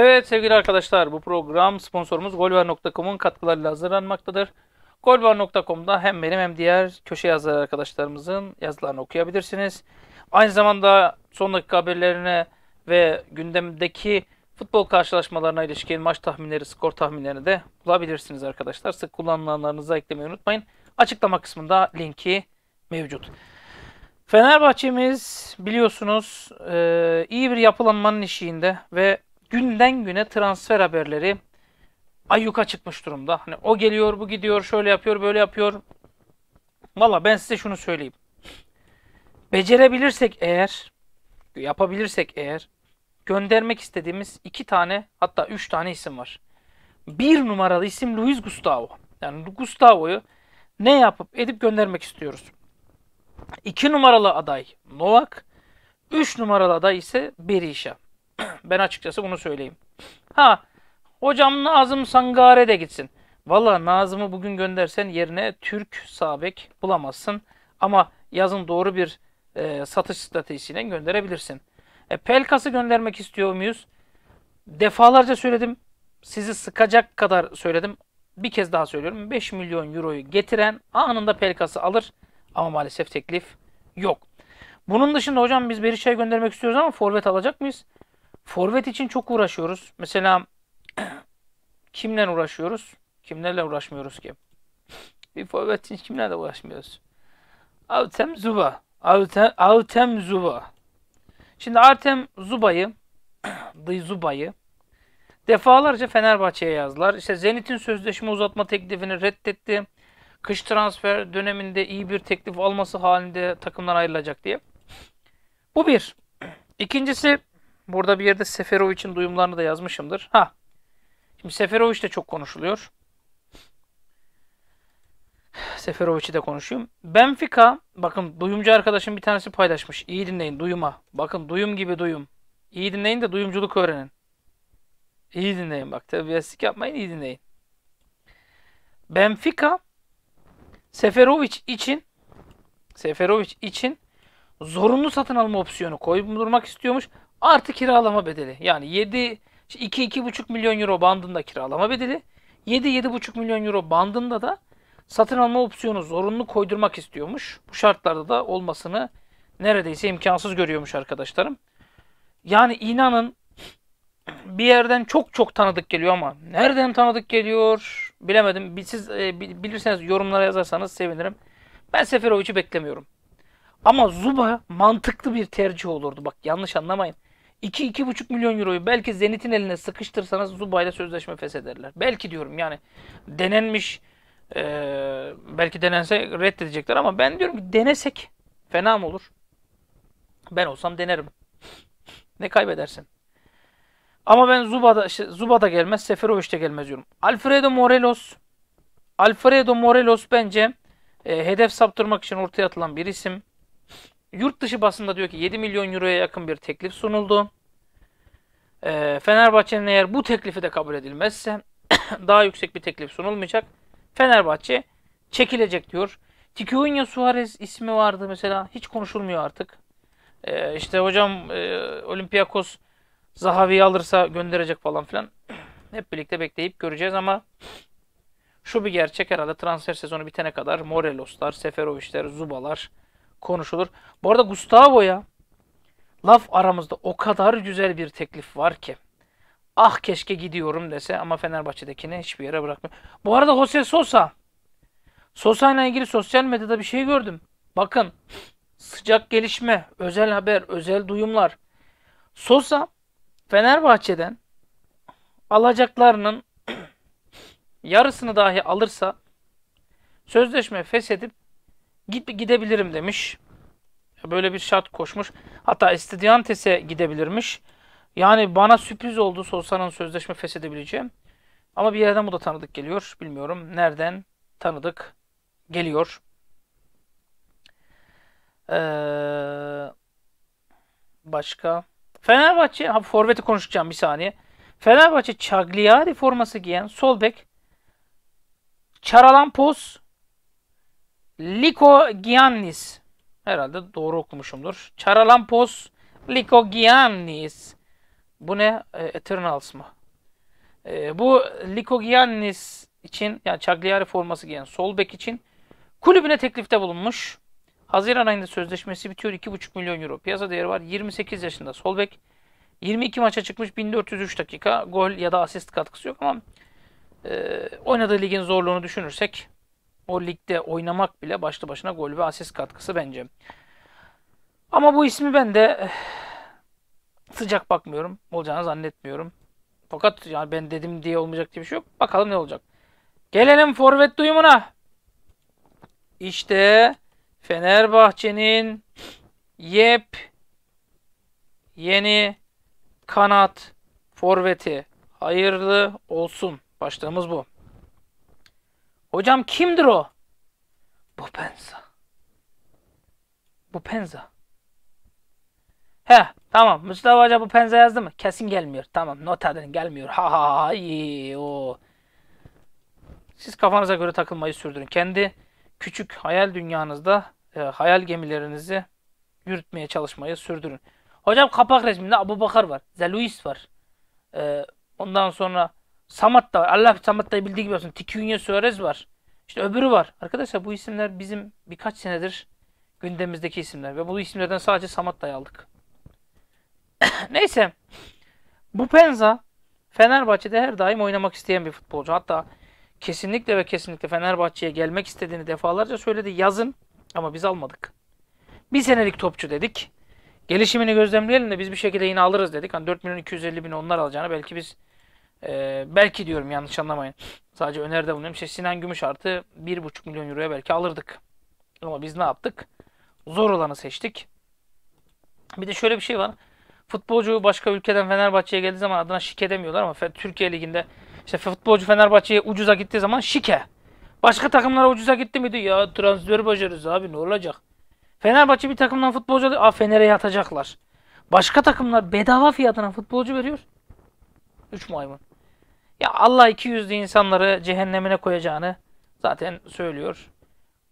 Evet sevgili arkadaşlar bu program sponsorumuz golver.com'un katkılarıyla hazırlanmaktadır. Golvar.com'da hem benim hem diğer köşe yazar arkadaşlarımızın yazılarını okuyabilirsiniz. Aynı zamanda son dakika haberlerine ve gündemdeki futbol karşılaşmalarına ilişkin maç tahminleri, skor tahminlerini de bulabilirsiniz arkadaşlar. Sık kullanılanlarınızı eklemeyi unutmayın. Açıklama kısmında linki mevcut. Fenerbahçe'miz biliyorsunuz iyi bir yapılanmanın eşiğinde ve günden güne transfer haberleri ayyuka çıkmış durumda. Hani o geliyor, bu gidiyor, şöyle yapıyor, böyle yapıyor. Valla ben size şunu söyleyeyim. Becerebilirsek eğer, yapabilirsek eğer, göndermek istediğimiz iki tane hatta üç tane isim var. Bir numaralı isim Luis Gustavo. Yani Gustavo'yu ne yapıp edip göndermek istiyoruz. İki numaralı aday Novak, üç numaralı aday ise Berisha. ben açıkçası bunu söyleyeyim. Ha hocam Nazım Sangare de gitsin. Valla Nazım'ı bugün göndersen yerine Türk sabek bulamazsın. Ama yazın doğru bir e, satış stratejisiyle gönderebilirsin. E, Pelkas'ı göndermek istiyor muyuz? Defalarca söyledim. Sizi sıkacak kadar söyledim. Bir kez daha söylüyorum. 5 milyon euroyu getiren anında Pelkas'ı alır. Ama maalesef teklif yok. Bunun dışında hocam biz Berişa'yı göndermek istiyoruz ama forvet alacak mıyız? Forvet için çok uğraşıyoruz. Mesela kimle uğraşıyoruz? Kimlerle uğraşmıyoruz ki? Bir forvet için kimlerle uğraşmıyoruz? Artem Zuba. Artem, Zuba. Şimdi Artem Zuba'yı Zuba'yı defalarca Fenerbahçe'ye yazdılar. İşte Zenit'in sözleşme uzatma teklifini reddetti. Kış transfer döneminde iyi bir teklif alması halinde takımdan ayrılacak diye. Bu bir. İkincisi Burada bir yerde Seferovic'in duyumlarını da yazmışımdır. Ha. Şimdi Seferovic de çok konuşuluyor. Seferovic'i de konuşayım. Benfica, bakın duyumcu arkadaşım bir tanesi paylaşmış. İyi dinleyin duyuma. Bakın duyum gibi duyum. İyi dinleyin de duyumculuk öğrenin. İyi dinleyin bak. Terbiyesizlik yapmayın iyi dinleyin. Benfica Seferovic için Seferovic için zorunlu satın alma opsiyonu koyup istiyormuş artı kiralama bedeli. Yani 7 2-2,5 milyon euro bandında kiralama bedeli. 7-7,5 milyon euro bandında da satın alma opsiyonu zorunlu koydurmak istiyormuş. Bu şartlarda da olmasını neredeyse imkansız görüyormuş arkadaşlarım. Yani inanın bir yerden çok çok tanıdık geliyor ama nereden tanıdık geliyor bilemedim. Siz e, bilirseniz yorumlara yazarsanız sevinirim. Ben Seferovic'i beklemiyorum. Ama Zuba mantıklı bir tercih olurdu. Bak yanlış anlamayın. 2-2,5 milyon euroyu belki Zenit'in eline sıkıştırsanız Zubay'la sözleşme feshederler. Belki diyorum yani denenmiş e, belki denense reddedecekler ama ben diyorum ki denesek fena mı olur? Ben olsam denerim. ne kaybedersin? Ama ben Zuba'da, şey, Zuba'da gelmez, Seferovic de gelmez diyorum. Alfredo Morelos Alfredo Morelos bence e, hedef saptırmak için ortaya atılan bir isim yurt dışı basında diyor ki 7 milyon euroya yakın bir teklif sunuldu. E, Fenerbahçe'nin eğer bu teklifi de kabul edilmezse daha yüksek bir teklif sunulmayacak. Fenerbahçe çekilecek diyor. Ticuinho Suarez ismi vardı mesela. Hiç konuşulmuyor artık. E, işte hocam e, Olympiakos Zahavi'yi alırsa gönderecek falan filan. Hep birlikte bekleyip göreceğiz ama şu bir gerçek herhalde transfer sezonu bitene kadar Morelos'lar, Seferovic'ler, Zuba'lar, konuşulur. Bu arada Gustavo'ya laf aramızda o kadar güzel bir teklif var ki. Ah keşke gidiyorum dese ama Fenerbahçe'dekini hiçbir yere bırakmıyor. Bu arada Jose Sosa. Sosa ile ilgili sosyal medyada bir şey gördüm. Bakın sıcak gelişme, özel haber, özel duyumlar. Sosa Fenerbahçe'den alacaklarının yarısını dahi alırsa sözleşme feshedip Git gidebilirim demiş. Böyle bir şart koşmuş. Hatta Estudiantes'e gidebilirmiş. Yani bana sürpriz oldu Solsan'ın sözleşme feshedebileceğim. Ama bir yerden bu da tanıdık geliyor. Bilmiyorum nereden tanıdık geliyor. Ee, başka. Fenerbahçe, ha, forveti konuşacağım bir saniye. Fenerbahçe Cagliari forması giyen solbek. Çaralan Poz Liko Giannis. Herhalde doğru okumuşumdur. Charalampos Liko Giannis. Bu ne? E, Eternals mı? E, bu Liko Giannis için yani Cagliari forması giyen sol bek için kulübüne teklifte bulunmuş. Haziran ayında sözleşmesi bitiyor. 2,5 milyon euro piyasa değeri var. 28 yaşında sol bek. 22 maça çıkmış 1403 dakika. Gol ya da asist katkısı yok ama e, oynadığı ligin zorluğunu düşünürsek o ligde oynamak bile başlı başına gol ve asist katkısı bence. Ama bu ismi ben de eh, sıcak bakmıyorum. Olacağını zannetmiyorum. Fakat yani ben dedim diye olmayacak diye bir şey yok. Bakalım ne olacak. Gelelim forvet duyumuna. İşte Fenerbahçe'nin yep yeni kanat forveti. Hayırlı olsun. Başlığımız bu. Hocam kimdir o? Bu Bopenza. He tamam Mustafa Hoca Bopenza yazdı mı? Kesin gelmiyor. Tamam not edin gelmiyor. Ha ha ha iyi, o. Siz kafanıza göre takılmayı sürdürün. Kendi küçük hayal dünyanızda e, hayal gemilerinizi yürütmeye çalışmayı sürdürün. Hocam kapak resminde Abu Bakar var. Zeluis var. E, ondan sonra Samat da var. Allah Samat'ta bildiği gibi olsun. Tikunye Suarez var. İşte öbürü var. Arkadaşlar bu isimler bizim birkaç senedir gündemimizdeki isimler. Ve bu isimlerden sadece Samat dayı aldık. Neyse. Bu Penza Fenerbahçe'de her daim oynamak isteyen bir futbolcu. Hatta kesinlikle ve kesinlikle Fenerbahçe'ye gelmek istediğini defalarca söyledi yazın ama biz almadık. Bir senelik topçu dedik. Gelişimini gözlemleyelim de biz bir şekilde yine alırız dedik. Hani 4 milyon 250 bin onlar alacağını belki biz ee, belki diyorum yanlış anlamayın. Sadece öneride bulunuyorum. İşte Sinan Gümüş artı 1,5 milyon euroya belki alırdık. Ama biz ne yaptık? Zor olanı seçtik. Bir de şöyle bir şey var. Futbolcu başka ülkeden Fenerbahçe'ye geldiği zaman adına şike demiyorlar ama Türkiye Ligi'nde işte futbolcu Fenerbahçe'ye ucuza gittiği zaman şike. Başka takımlara ucuza gitti miydi? Ya transfer başarız abi ne olacak? Fenerbahçe bir takımdan futbolcu alıyor. Aa Fener'e yatacaklar. Başka takımlar bedava fiyatına futbolcu veriyor. Üç maymun. Ya Allah iki yüzlü insanları cehennemine koyacağını zaten söylüyor.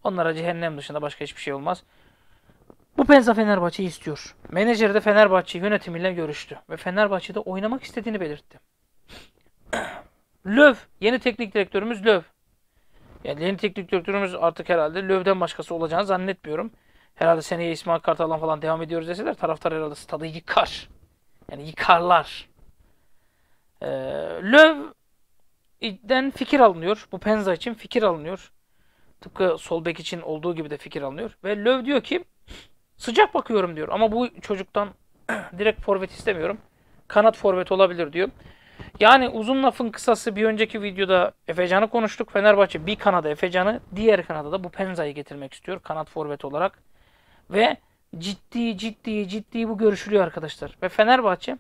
Onlara cehennem dışında başka hiçbir şey olmaz. Bu Penza Fenerbahçe'yi istiyor. Menajer de Fenerbahçe yönetimiyle görüştü ve Fenerbahçe'de oynamak istediğini belirtti. Löv, yeni teknik direktörümüz Löv. Yani yeni teknik direktörümüz artık herhalde Löv'den başkası olacağını zannetmiyorum. Herhalde seneye İsmail Kartal'dan falan devam ediyoruz deseler taraftar herhalde stadı yıkar. Yani yıkarlar. Ee, Löv den fikir alınıyor. Bu Penza için fikir alınıyor. Tıpkı Solbek için olduğu gibi de fikir alınıyor. Ve Löw diyor ki sıcak bakıyorum diyor. Ama bu çocuktan direkt forvet istemiyorum. Kanat forvet olabilir diyor. Yani uzun lafın kısası bir önceki videoda Efecan'ı konuştuk. Fenerbahçe bir kanada Efecan'ı, diğer kanada da bu Penza'yı getirmek istiyor kanat forvet olarak. Ve ciddi ciddi ciddi bu görüşülüyor arkadaşlar. Ve Fenerbahçe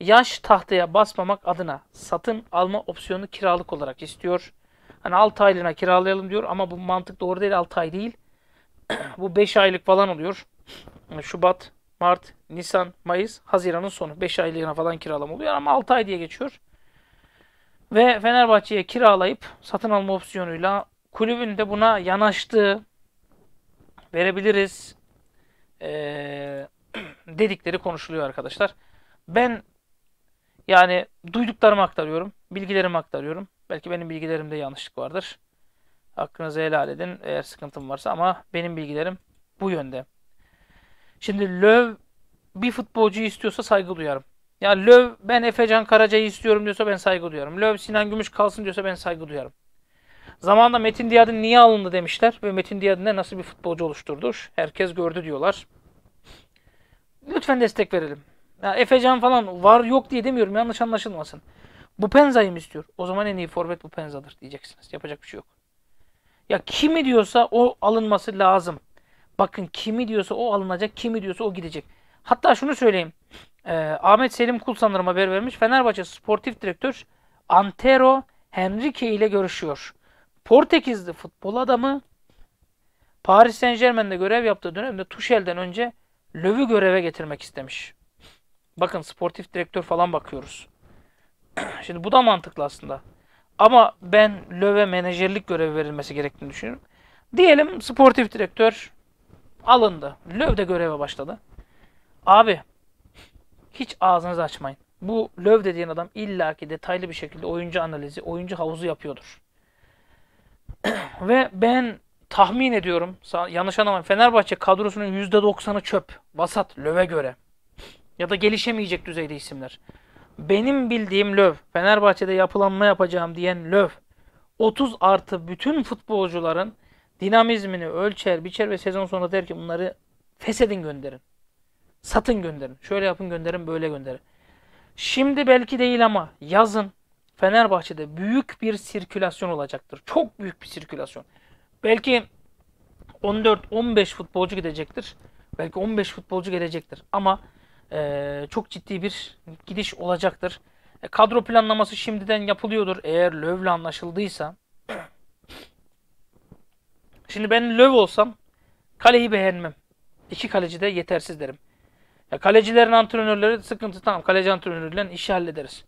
yaş tahtaya basmamak adına satın alma opsiyonu kiralık olarak istiyor. Hani 6 aylığına kiralayalım diyor ama bu mantık doğru değil 6 ay değil. bu 5 aylık falan oluyor. Hani Şubat, Mart, Nisan, Mayıs, Haziran'ın sonu 5 aylığına falan kiralama oluyor ama 6 ay diye geçiyor. Ve Fenerbahçe'ye kiralayıp satın alma opsiyonuyla kulübün de buna yanaştığı verebiliriz ee, dedikleri konuşuluyor arkadaşlar. Ben yani duyduklarımı aktarıyorum. Bilgilerimi aktarıyorum. Belki benim bilgilerimde yanlışlık vardır. Hakkınızı helal edin eğer sıkıntım varsa ama benim bilgilerim bu yönde. Şimdi Löv bir futbolcuyu istiyorsa saygı duyarım. Ya Löv ben Efecan Karaca'yı istiyorum diyorsa ben saygı duyarım. Löv Sinan Gümüş kalsın diyorsa ben saygı duyarım. Zamanında Metin Diyadin niye alındı demişler ve Metin Diyadin nasıl bir futbolcu oluşturdu. Herkes gördü diyorlar. Lütfen destek verelim. Ya Efecan falan var yok diye demiyorum yanlış anlaşılmasın. Bu Penza'yı mı istiyor? O zaman en iyi forvet bu Penza'dır diyeceksiniz. Yapacak bir şey yok. Ya kimi diyorsa o alınması lazım. Bakın kimi diyorsa o alınacak, kimi diyorsa o gidecek. Hatta şunu söyleyeyim. E, Ahmet Selim Kul sanırım haber vermiş. Fenerbahçe sportif direktör Antero Henrique ile görüşüyor. Portekizli futbol adamı Paris Saint Germain'de görev yaptığı dönemde Tuchel'den önce Löv'ü göreve getirmek istemiş. Bakın sportif direktör falan bakıyoruz. Şimdi bu da mantıklı aslında. Ama ben löve menajerlik görevi verilmesi gerektiğini düşünüyorum. Diyelim sportif direktör alındı. Löv de göreve başladı. Abi hiç ağzınızı açmayın. Bu löv dediğin adam illaki detaylı bir şekilde oyuncu analizi, oyuncu havuzu yapıyordur. Ve ben tahmin ediyorum, yanlış anlamayın. Fenerbahçe kadrosunun %90'ı çöp. Vasat, löve göre. Ya da gelişemeyecek düzeyde isimler. Benim bildiğim LÖV, Fenerbahçe'de yapılanma yapacağım diyen LÖV, 30 artı bütün futbolcuların dinamizmini ölçer, biçer ve sezon sonunda der ki bunları fesedin gönderin. Satın gönderin. Şöyle yapın gönderin, böyle gönderin. Şimdi belki değil ama yazın Fenerbahçe'de büyük bir sirkülasyon olacaktır. Çok büyük bir sirkülasyon. Belki 14-15 futbolcu gidecektir. Belki 15 futbolcu gelecektir. Ama e, çok ciddi bir gidiş olacaktır. E, kadro planlaması şimdiden yapılıyordur eğer Löv'le anlaşıldıysa. Şimdi ben Löv olsam kaleyi beğenmem. İki kaleci de yetersiz derim. Ya kalecilerin antrenörleri sıkıntı tamam. Kaleci antrenörüyle işi hallederiz.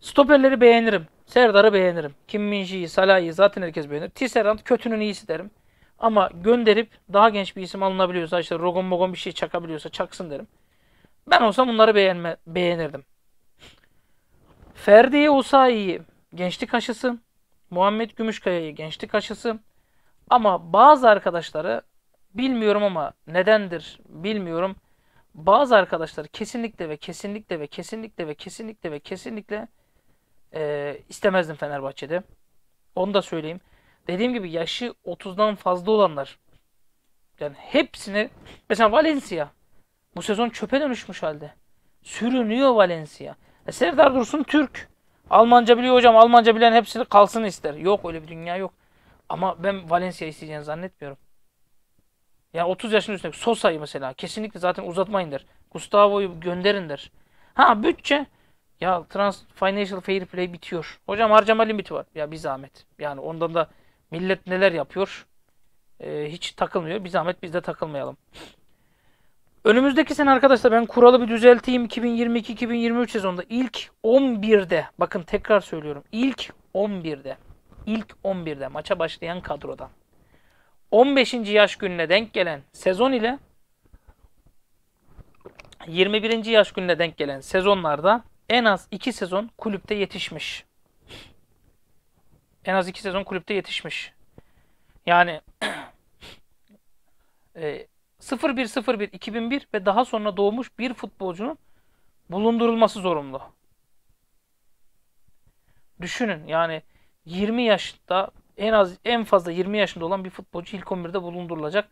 Stoperleri beğenirim. Serdar'ı beğenirim. Kim Minji'yi, Salah'ı zaten herkes beğenir. Tisserand kötünün iyisi derim. Ama gönderip daha genç bir isim alınabiliyorsa işte Rogon Mogon bir şey çakabiliyorsa çaksın derim. Ben olsam bunları beğenme, beğenirdim. Ferdi Usai'yi gençlik aşısı, Muhammed Gümüşkaya'yı gençlik aşısı ama bazı arkadaşları bilmiyorum ama nedendir bilmiyorum. Bazı arkadaşlar kesinlikle ve kesinlikle ve kesinlikle ve kesinlikle ve kesinlikle e, istemezdim Fenerbahçe'de. Onu da söyleyeyim. Dediğim gibi yaşı 30'dan fazla olanlar. Yani hepsini mesela Valencia bu sezon çöpe dönüşmüş halde. Sürünüyor Valencia. E Serdar Dursun Türk. Almanca biliyor hocam. Almanca bilen hepsi kalsın ister. Yok öyle bir dünya yok. Ama ben Valencia isteyeceğini zannetmiyorum. Yani 30 yaşın üstündeki Sosa'yı mesela kesinlikle zaten uzatmayın der. Gustavo'yu gönderin der. Ha bütçe ya trans financial fair play bitiyor. Hocam harcama limiti var. Ya bir zahmet. Yani ondan da millet neler yapıyor? Ee, hiç takılmıyor. Bir zahmet biz de takılmayalım. Önümüzdeki sene arkadaşlar ben kuralı bir düzelteyim. 2022-2023 sezonda ilk 11'de bakın tekrar söylüyorum. İlk 11'de. ilk 11'de maça başlayan kadrodan 15. yaş gününe denk gelen sezon ile 21. yaş gününe denk gelen sezonlarda en az 2 sezon kulüpte yetişmiş. En az 2 sezon kulüpte yetişmiş. Yani e, 0101 2001 ve daha sonra doğmuş bir futbolcunun bulundurulması zorunlu. Düşünün yani 20 yaşında en az en fazla 20 yaşında olan bir futbolcu ilk 11'de bulundurulacak.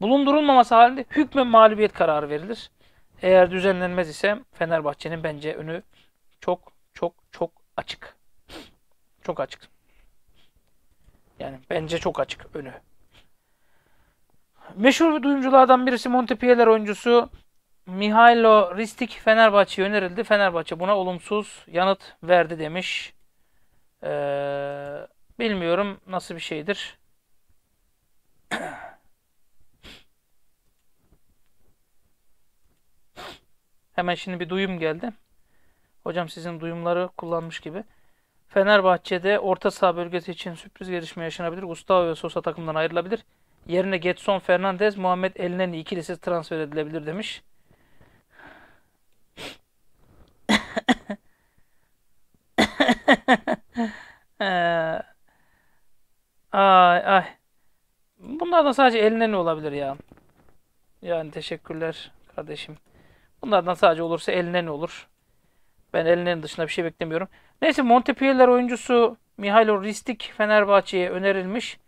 Bulundurulmaması halinde hükmen mağlubiyet kararı verilir. Eğer düzenlenmez ise Fenerbahçe'nin bence önü çok çok çok açık. Çok açık. Yani bence çok açık önü. Meşhur bir duyumculardan birisi Montpellier oyuncusu Mihailo Ristik Fenerbahçe'ye önerildi. Fenerbahçe buna olumsuz yanıt verdi demiş. Ee, bilmiyorum nasıl bir şeydir. Hemen şimdi bir duyum geldi. Hocam sizin duyumları kullanmış gibi. Fenerbahçe'de orta saha bölgesi için sürpriz gelişme yaşanabilir. Gustavo ve Sosa takımdan ayrılabilir. Yerine Getson Fernandez, Muhammed Elneni ikilisi transfer edilebilir demiş. ay ay. Bunlardan sadece Elneni olabilir ya. Yani teşekkürler kardeşim. Bunlardan sadece olursa Elneni olur. Ben Elneni dışında bir şey beklemiyorum. Neyse Montpellier'ler oyuncusu Mihailo Ristik Fenerbahçe'ye önerilmiş.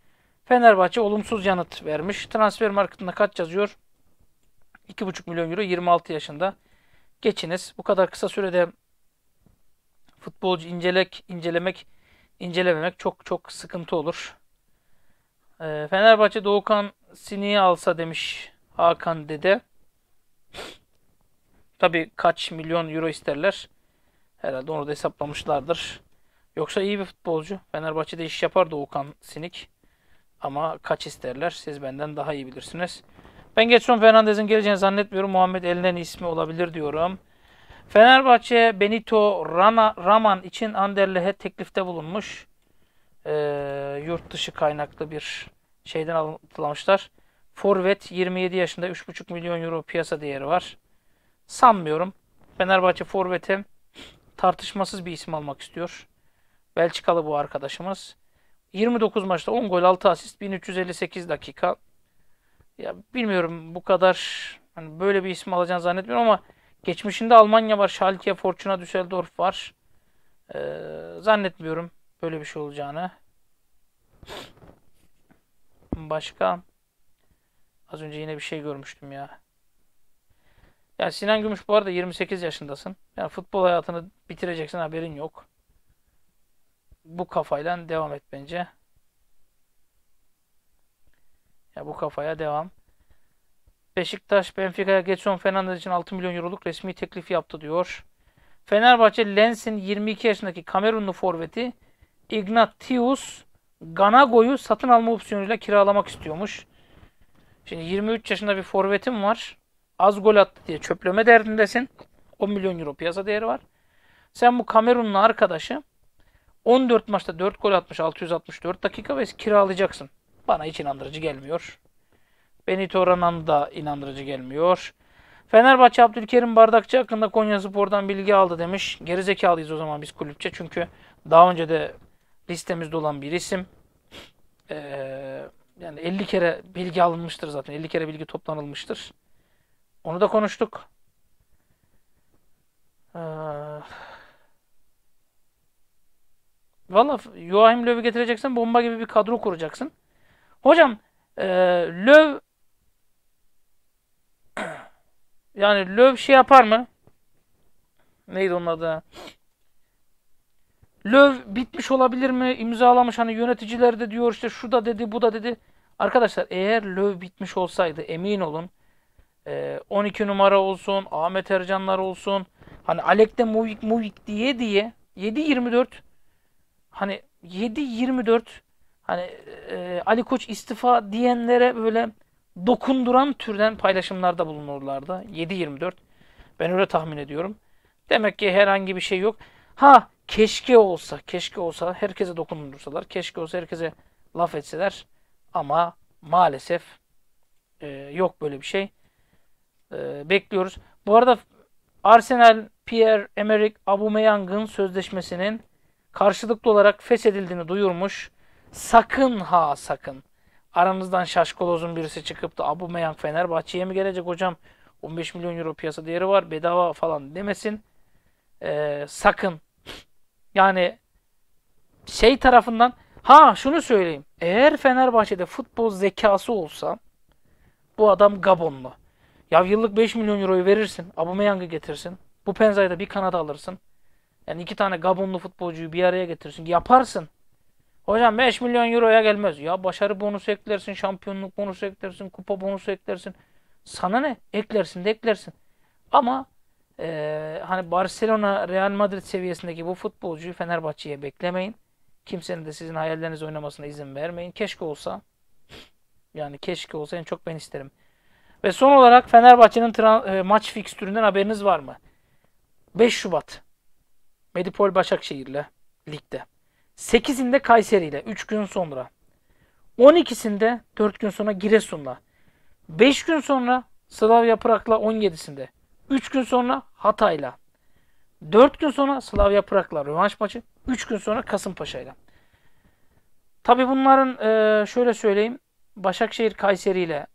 Fenerbahçe olumsuz yanıt vermiş. Transfer marketinde kaç yazıyor? 2,5 milyon euro 26 yaşında. Geçiniz. Bu kadar kısa sürede futbolcu incelek, incelemek, incelememek çok çok sıkıntı olur. E, Fenerbahçe Doğukan Sini'yi alsa demiş Hakan dede. Tabi kaç milyon euro isterler. Herhalde onu da hesaplamışlardır. Yoksa iyi bir futbolcu. Fenerbahçe'de iş yapar Doğukan Sinik. Ama kaç isterler siz benden daha iyi bilirsiniz. Ben Getson Fernandez'in geleceğini zannetmiyorum. Muhammed Elneni ismi olabilir diyorum. Fenerbahçe Benito Rana, Raman için Anderlehe teklifte bulunmuş. Ee, yurt dışı kaynaklı bir şeyden alıntılamışlar. Forvet 27 yaşında 3,5 milyon euro piyasa değeri var. Sanmıyorum. Fenerbahçe Forvet'e tartışmasız bir isim almak istiyor. Belçikalı bu arkadaşımız. 29 maçta 10 gol 6 asist 1358 dakika. Ya bilmiyorum bu kadar hani böyle bir isim alacağını zannetmiyorum ama geçmişinde Almanya var, Schalke, Fortuna Düsseldorf var. Ee, zannetmiyorum böyle bir şey olacağını. Başka az önce yine bir şey görmüştüm ya. Yani Sinan Gümüş bu arada 28 yaşındasın. Yani futbol hayatını bitireceksin haberin yok bu kafayla devam et bence. Ya bu kafaya devam. Beşiktaş Benfica'ya Getson Fernandes için 6 milyon euroluk resmi teklif yaptı diyor. Fenerbahçe Lens'in 22 yaşındaki Kamerunlu forveti Ignatius Ganago'yu satın alma opsiyonuyla kiralamak istiyormuş. Şimdi 23 yaşında bir forvetim var. Az gol attı diye çöpleme derdindesin. 10 milyon euro piyasa değeri var. Sen bu Kamerunlu arkadaşı 14 maçta 4 gol atmış 664 dakika ve kiralayacaksın. Bana hiç inandırıcı gelmiyor. Benito Ranan da inandırıcı gelmiyor. Fenerbahçe Abdülkerim Bardakçı hakkında Konya Spor'dan bilgi aldı demiş. Gerizekalıyız o zaman biz kulüpçe. Çünkü daha önce de listemizde olan bir isim. Ee, yani 50 kere bilgi alınmıştır zaten. 50 kere bilgi toplanılmıştır. Onu da konuştuk. Ee, Valla Joachim Löw'ü getireceksen Bomba gibi bir kadro kuracaksın. Hocam e, Löw yani Löw şey yapar mı? Neydi onun adı? Löw bitmiş olabilir mi? İmzalamış hani yöneticiler de diyor işte şu da dedi bu da dedi. Arkadaşlar eğer Löw bitmiş olsaydı emin olun 12 e, numara olsun, Ahmet Ercanlar olsun. Hani Alek de Muvik Muvik diye diye 7-24 hani 7-24 hani e, Ali Koç istifa diyenlere böyle dokunduran türden paylaşımlarda bulunurlardı. 7-24. Ben öyle tahmin ediyorum. Demek ki herhangi bir şey yok. Ha keşke olsa, keşke olsa herkese dokundursalar, keşke olsa herkese laf etseler ama maalesef e, yok böyle bir şey. E, bekliyoruz. Bu arada Arsenal Pierre Emerick Aubameyang'ın sözleşmesinin karşılıklı olarak feshedildiğini duyurmuş. Sakın ha sakın. Aranızdan şaşkolozun birisi çıkıp da Abu Meyang Fenerbahçe'ye mi gelecek hocam? 15 milyon euro piyasa değeri var bedava falan demesin. Ee, sakın. Yani şey tarafından ha şunu söyleyeyim. Eğer Fenerbahçe'de futbol zekası olsa bu adam Gabonlu. Ya yıllık 5 milyon euroyu verirsin. Abu Meyang'ı getirsin. Bu Penza'yı da bir kanada alırsın. Yani iki tane Gabonlu futbolcuyu bir araya getirsin. Yaparsın. Hocam 5 milyon euroya gelmez. Ya başarı bonusu eklersin, şampiyonluk bonusu eklersin, kupa bonusu eklersin. Sana ne? Eklersin de eklersin. Ama e, hani Barcelona, Real Madrid seviyesindeki bu futbolcuyu Fenerbahçe'ye beklemeyin. Kimsenin de sizin hayalleriniz oynamasına izin vermeyin. Keşke olsa. Yani keşke olsa en çok ben isterim. Ve son olarak Fenerbahçe'nin e, maç fikstüründen haberiniz var mı? 5 Şubat Medipol Başakşehir'le ligde. 8'inde Kayseri'yle 3 gün sonra. 12'sinde 4 gün sonra Giresun'la. 5 gün sonra Slavia Prag'la 17'sinde. 3 gün sonra Hatay'la. 4 gün sonra Slavia Prag'la rövanş maçı. 3 gün sonra Kasımpaşa'yla. Tabi bunların e, şöyle söyleyeyim. Başakşehir Kayseri ile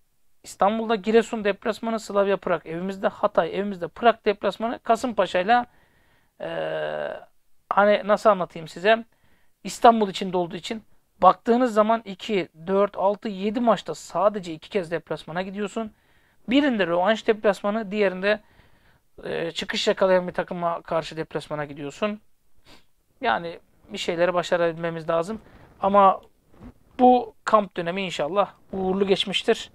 İstanbul'da Giresun deplasmanı, Slavia Prag evimizde, Hatay evimizde, Prag deplasmanı, Kasımpaşa ile ee, hani nasıl anlatayım size? İstanbul içinde olduğu için baktığınız zaman 2, 4, 6, 7 maçta sadece 2 kez deplasmana gidiyorsun. Birinde rövanş deplasmanı, diğerinde e, çıkış yakalayan bir takıma karşı deplasmana gidiyorsun. Yani bir şeyleri başarabilmemiz lazım. Ama bu kamp dönemi inşallah uğurlu geçmiştir.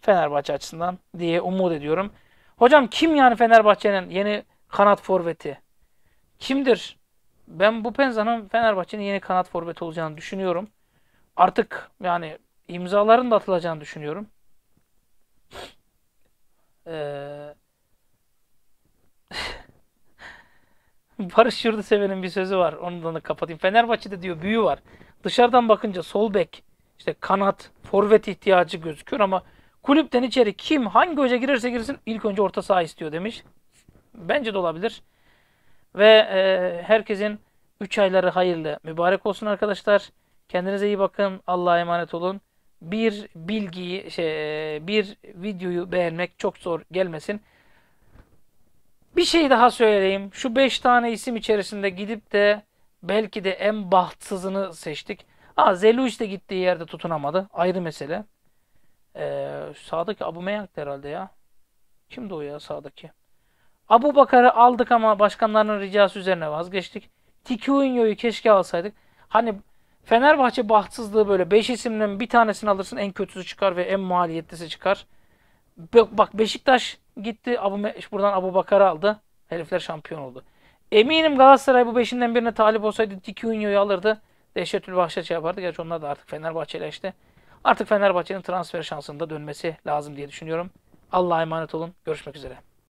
Fenerbahçe açısından diye umut ediyorum. Hocam kim yani Fenerbahçe'nin yeni kanat forveti? kimdir? Ben bu Penza'nın Fenerbahçe'nin yeni kanat forveti olacağını düşünüyorum. Artık yani imzaların da atılacağını düşünüyorum. Ee... Barış Yurduseven'in bir sözü var. Onu da kapatayım. Fenerbahçe'de diyor büyü var. Dışarıdan bakınca sol bek, işte kanat, forvet ihtiyacı gözüküyor ama kulüpten içeri kim hangi hoca girerse girsin ilk önce orta saha istiyor demiş. Bence de olabilir. Ve e, herkesin 3 ayları hayırlı, mübarek olsun arkadaşlar. Kendinize iyi bakın. Allah'a emanet olun. Bir bilgiyi, şey, e, bir videoyu beğenmek çok zor gelmesin. Bir şey daha söyleyeyim. Şu 5 tane isim içerisinde gidip de belki de en bahtsızını seçtik. Ha Zeluş de gittiği yerde tutunamadı. Ayrı mesele. Ee, sağdaki Abumeyak herhalde ya. Kimdi o ya sağdaki? Abu Bakar'ı aldık ama başkanların ricası üzerine vazgeçtik. Tiquinho'yu keşke alsaydık. Hani Fenerbahçe bahtsızlığı böyle. Beş isimden bir tanesini alırsın en kötüsü çıkar ve en maliyetlisi çıkar. Bak Beşiktaş gitti Abu, buradan Abu Bakar'ı aldı. Herifler şampiyon oldu. Eminim Galatasaray bu beşinden birine talip olsaydı Tiquinho'yu alırdı. Dehşetül vahşet şey yapardı. Gerçi onlar da artık Fenerbahçeleşti. Artık Fenerbahçe'nin transfer şansında dönmesi lazım diye düşünüyorum. Allah'a emanet olun. Görüşmek üzere.